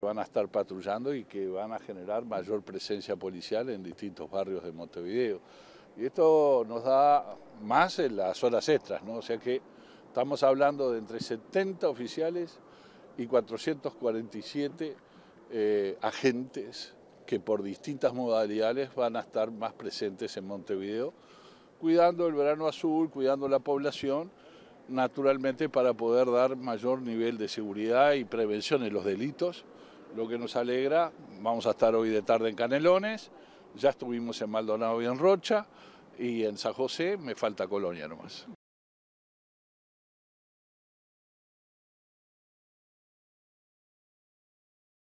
van a estar patrullando y que van a generar mayor presencia policial en distintos barrios de Montevideo. Y esto nos da más en las horas extras, ¿no? O sea que estamos hablando de entre 70 oficiales y 447 eh, agentes que por distintas modalidades van a estar más presentes en Montevideo, cuidando el verano azul, cuidando la población, naturalmente para poder dar mayor nivel de seguridad y prevención en los delitos lo que nos alegra, vamos a estar hoy de tarde en Canelones, ya estuvimos en Maldonado y en Rocha, y en San José me falta Colonia nomás.